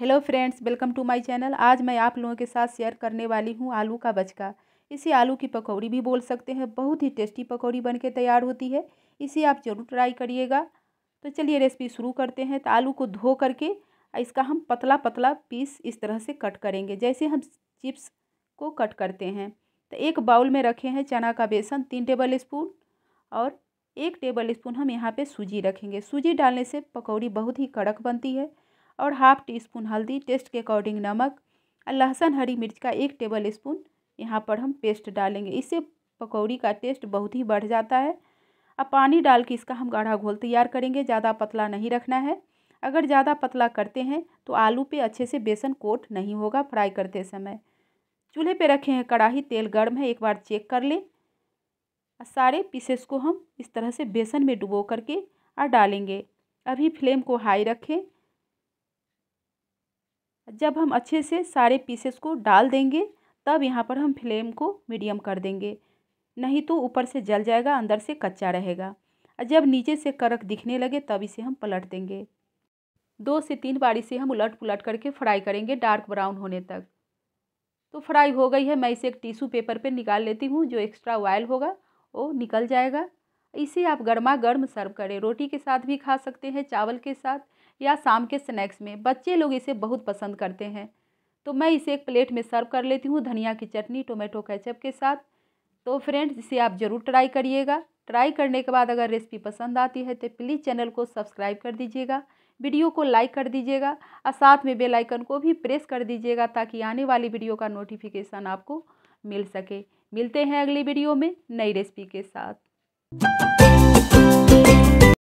hello friends welcome to my channel आज मैं आप लोगों के साथ शेयर करने वाली हूँ आलू का बचका इसे आलू की पकौड़ी भी बोल सकते हैं बहुत ही टेस्टी पकौड़ी बन के तैयार होती है इसे आप ज़रूर ट्राई करिएगा तो चलिए रेसिपी शुरू करते हैं तो आलू को धो करके इसका हम पतला पतला पीस इस तरह से कट करेंगे जैसे हम चिप्स को कट करते हैं तो एक बाउल में रखे हैं चना का बेसन तीन टेबल स्पून और एक टेबल स्पून हम यहाँ पर सूजी रखेंगे सूजी डालने से पकौड़ी बहुत ही कड़क बनती है और हाफ टी स्पून हल्दी टेस्ट के अकॉर्डिंग नमक और लहसुन हरी मिर्च का एक टेबल स्पून यहाँ पर हम पेस्ट डालेंगे इससे पकौड़ी का टेस्ट बहुत ही बढ़ जाता है अब पानी डाल के इसका हम गाढ़ा घोल तैयार करेंगे ज़्यादा पतला नहीं रखना है अगर ज़्यादा पतला करते हैं तो आलू पे अच्छे से बेसन कोट नहीं होगा फ्राई करते समय चूल्हे पे रखे हैं कड़ाही तेल गर्म है एक बार चेक कर लें सारे पीसेस को हम इस तरह से बेसन में डुबो करके और डालेंगे अभी फ्लेम को हाई रखें जब हम अच्छे से सारे पीसेस को डाल देंगे तब यहाँ पर हम फ्लेम को मीडियम कर देंगे नहीं तो ऊपर से जल जाएगा अंदर से कच्चा रहेगा और जब नीचे से करक दिखने लगे तब इसे हम पलट देंगे दो से तीन बार इसे हम उलट पुलट करके फ्राई करेंगे डार्क ब्राउन होने तक तो फ्राई हो गई है मैं इसे एक टिश्यू पेपर पे निकाल लेती हूँ जो एक्स्ट्रा ऑयल होगा वो निकल जाएगा इसे आप गर्मा गर्म सर्व करें रोटी के साथ भी खा सकते हैं चावल के साथ या शाम के स्नैक्स में बच्चे लोग इसे बहुत पसंद करते हैं तो मैं इसे एक प्लेट में सर्व कर लेती हूँ धनिया की चटनी टोमेटो कैचअप के साथ तो फ्रेंड्स इसे आप ज़रूर ट्राई करिएगा ट्राई करने के बाद अगर रेसिपी पसंद आती है तो प्लीज़ चैनल को सब्सक्राइब कर दीजिएगा वीडियो को लाइक कर दीजिएगा और साथ में बेल आइकन को भी प्रेस कर दीजिएगा ताकि आने वाली वीडियो का नोटिफिकेशन आपको मिल सके मिलते हैं अगली वीडियो में नई रेसिपी के साथ